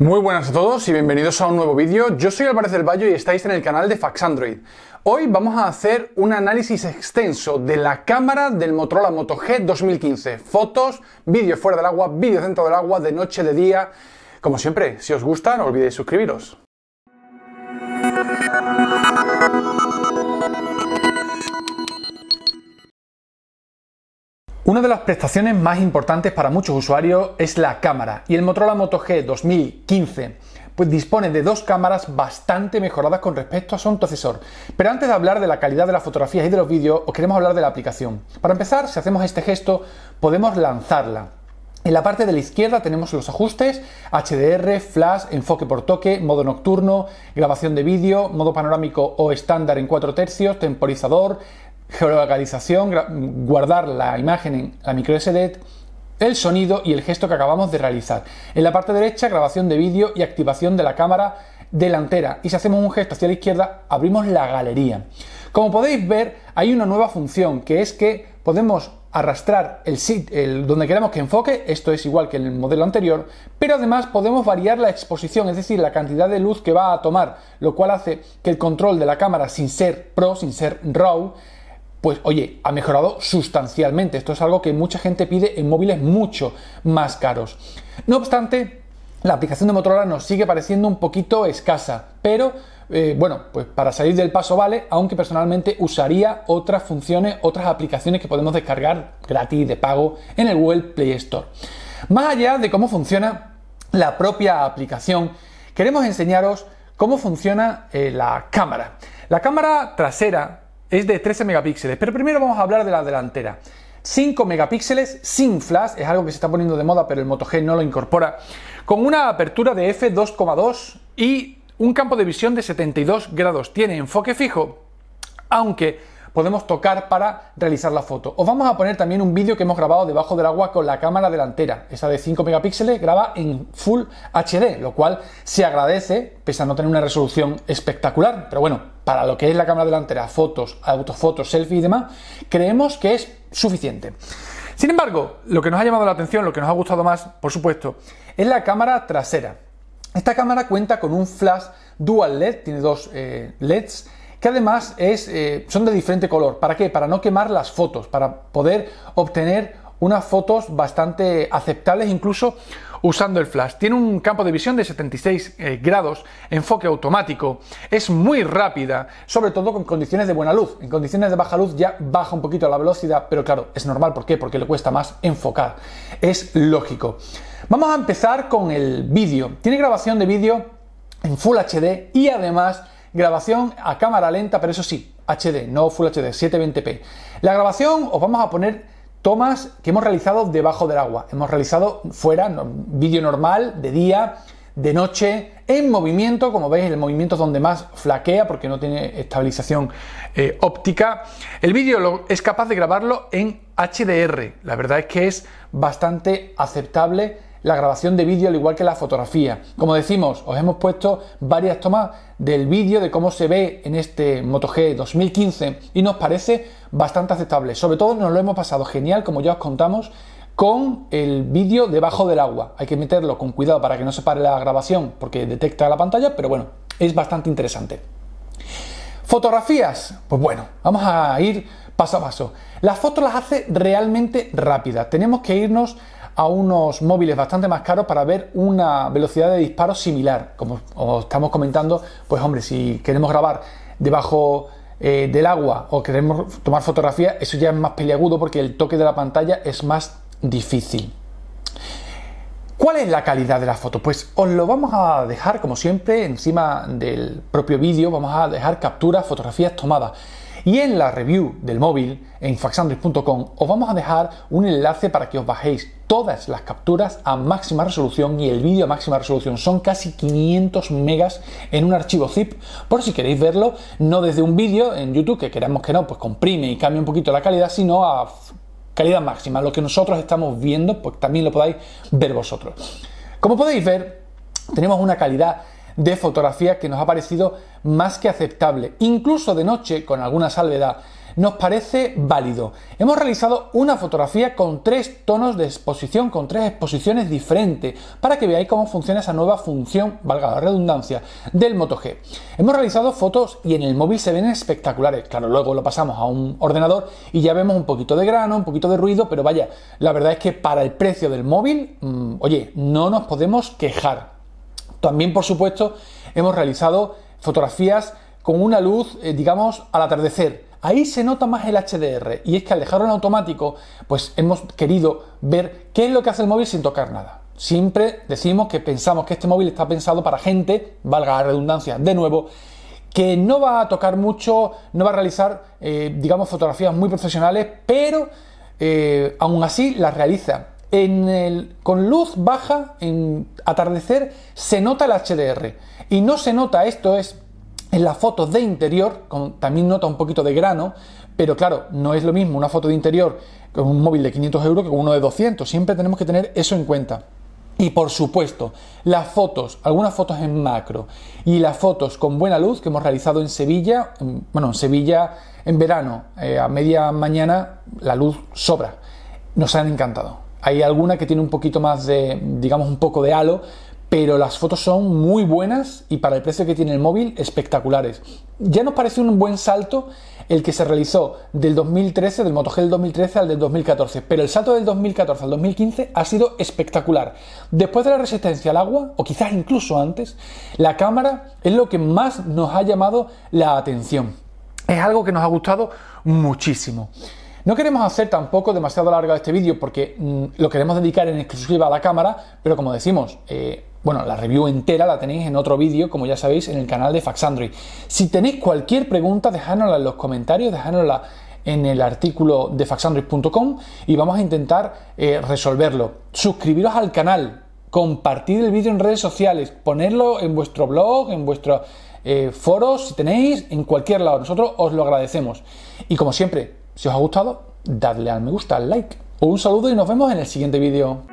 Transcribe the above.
Muy buenas a todos y bienvenidos a un nuevo vídeo. Yo soy Álvarez del Valle y estáis en el canal de Fax Android. Hoy vamos a hacer un análisis extenso de la cámara del Motorola Moto G 2015. Fotos, vídeos fuera del agua, vídeos dentro del agua, de noche, de día. Como siempre, si os gusta, no olvidéis suscribiros. Una de las prestaciones más importantes para muchos usuarios es la cámara y el Motorola Moto G 2015 pues dispone de dos cámaras bastante mejoradas con respecto a su antecesor. Pero antes de hablar de la calidad de las fotografías y de los vídeos, os queremos hablar de la aplicación. Para empezar, si hacemos este gesto, podemos lanzarla. En la parte de la izquierda tenemos los ajustes, HDR, flash, enfoque por toque, modo nocturno, grabación de vídeo, modo panorámico o estándar en 4 tercios, temporizador, geolocalización, guardar la imagen en la micro SD, el sonido y el gesto que acabamos de realizar. En la parte derecha, grabación de vídeo y activación de la cámara delantera. Y si hacemos un gesto hacia la izquierda, abrimos la galería. Como podéis ver, hay una nueva función que es que podemos arrastrar el sitio donde queremos que enfoque, esto es igual que en el modelo anterior, pero además podemos variar la exposición, es decir, la cantidad de luz que va a tomar, lo cual hace que el control de la cámara sin ser pro, sin ser RAW, pues oye, ha mejorado sustancialmente. Esto es algo que mucha gente pide en móviles mucho más caros. No obstante, la aplicación de Motorola nos sigue pareciendo un poquito escasa, pero eh, bueno, pues para salir del paso vale, aunque personalmente usaría otras funciones, otras aplicaciones que podemos descargar gratis de pago en el Google Play Store. Más allá de cómo funciona la propia aplicación, queremos enseñaros cómo funciona eh, la cámara. La cámara trasera es de 13 megapíxeles, pero primero vamos a hablar de la delantera. 5 megapíxeles sin flash, es algo que se está poniendo de moda, pero el Moto G no lo incorpora, con una apertura de f2,2 y un campo de visión de 72 grados. Tiene enfoque fijo, aunque podemos tocar para realizar la foto. Os vamos a poner también un vídeo que hemos grabado debajo del agua con la cámara delantera. Esa de 5 megapíxeles graba en Full HD, lo cual se agradece, pese a no tener una resolución espectacular. Pero bueno, para lo que es la cámara delantera, fotos, autofotos, selfie y demás, creemos que es suficiente. Sin embargo, lo que nos ha llamado la atención, lo que nos ha gustado más, por supuesto, es la cámara trasera. Esta cámara cuenta con un flash dual LED, tiene dos eh, LEDs que además es, eh, son de diferente color. ¿Para qué? Para no quemar las fotos, para poder obtener unas fotos bastante aceptables incluso usando el flash. Tiene un campo de visión de 76 eh, grados, enfoque automático, es muy rápida, sobre todo con condiciones de buena luz. En condiciones de baja luz ya baja un poquito la velocidad, pero claro, es normal. ¿Por qué? Porque le cuesta más enfocar. Es lógico. Vamos a empezar con el vídeo. Tiene grabación de vídeo en Full HD y además Grabación a cámara lenta, pero eso sí, HD, no Full HD, 720p. La grabación os vamos a poner tomas que hemos realizado debajo del agua. Hemos realizado fuera, vídeo normal, de día, de noche, en movimiento, como veis, el movimiento es donde más flaquea porque no tiene estabilización eh, óptica. El vídeo es capaz de grabarlo en HDR. La verdad es que es bastante aceptable la grabación de vídeo al igual que la fotografía. Como decimos, os hemos puesto varias tomas del vídeo de cómo se ve en este Moto G 2015 y nos parece bastante aceptable. Sobre todo nos lo hemos pasado genial, como ya os contamos, con el vídeo debajo del agua. Hay que meterlo con cuidado para que no se pare la grabación porque detecta la pantalla, pero bueno, es bastante interesante. Fotografías, pues bueno, vamos a ir paso a paso. Las fotos las hace realmente rápidas. Tenemos que irnos a unos móviles bastante más caros para ver una velocidad de disparo similar. Como os estamos comentando, pues hombre, si queremos grabar debajo eh, del agua o queremos tomar fotografía, eso ya es más peliagudo porque el toque de la pantalla es más difícil. ¿Cuál es la calidad de la foto? Pues os lo vamos a dejar, como siempre, encima del propio vídeo, vamos a dejar capturas, fotografías tomadas. Y en la review del móvil, en faxandroid.com, os vamos a dejar un enlace para que os bajéis todas las capturas a máxima resolución y el vídeo a máxima resolución. Son casi 500 megas en un archivo zip, por si queréis verlo, no desde un vídeo en YouTube, que queramos que no, pues comprime y cambie un poquito la calidad, sino a calidad máxima. Lo que nosotros estamos viendo, pues también lo podáis ver vosotros. Como podéis ver, tenemos una calidad de fotografía que nos ha parecido más que aceptable. Incluso de noche, con alguna salvedad, nos parece válido. Hemos realizado una fotografía con tres tonos de exposición, con tres exposiciones diferentes, para que veáis cómo funciona esa nueva función, valga la redundancia, del Moto G. Hemos realizado fotos y en el móvil se ven espectaculares. Claro, luego lo pasamos a un ordenador y ya vemos un poquito de grano, un poquito de ruido, pero vaya, la verdad es que para el precio del móvil, mm, oye, no nos podemos quejar. También, por supuesto, hemos realizado fotografías con una luz, eh, digamos, al atardecer. Ahí se nota más el HDR y es que al dejarlo en automático, pues hemos querido ver qué es lo que hace el móvil sin tocar nada. Siempre decimos que pensamos que este móvil está pensado para gente, valga la redundancia, de nuevo, que no va a tocar mucho, no va a realizar, eh, digamos, fotografías muy profesionales, pero eh, aún así las realiza con luz baja, en atardecer, se nota el HDR. Y no se nota, esto es en las fotos de interior, también nota un poquito de grano, pero claro, no es lo mismo una foto de interior con un móvil de 500 euros que con uno de 200. Siempre tenemos que tener eso en cuenta. Y por supuesto, las fotos, algunas fotos en macro y las fotos con buena luz que hemos realizado en Sevilla, bueno, en Sevilla en verano, eh, a media mañana, la luz sobra. Nos han encantado. Hay alguna que tiene un poquito más de, digamos, un poco de halo, pero las fotos son muy buenas y para el precio que tiene el móvil espectaculares. Ya nos parece un buen salto el que se realizó del 2013, del Moto G 2013 al del 2014, pero el salto del 2014 al 2015 ha sido espectacular. Después de la resistencia al agua, o quizás incluso antes, la cámara es lo que más nos ha llamado la atención. Es algo que nos ha gustado muchísimo. No queremos hacer tampoco demasiado largo este vídeo porque mm, lo queremos dedicar en exclusiva a la cámara, pero como decimos, eh, bueno, la review entera la tenéis en otro vídeo, como ya sabéis, en el canal de Faxandroid. Si tenéis cualquier pregunta, dejárnosla en los comentarios, dejárnosla en el artículo de faxandroid.com y vamos a intentar eh, resolverlo. Suscribiros al canal, compartir el vídeo en redes sociales, ponerlo en vuestro blog, en vuestros eh, foros, si tenéis, en cualquier lado. Nosotros os lo agradecemos. Y como siempre, si os ha gustado, dadle al me gusta, al like. Un saludo y nos vemos en el siguiente vídeo.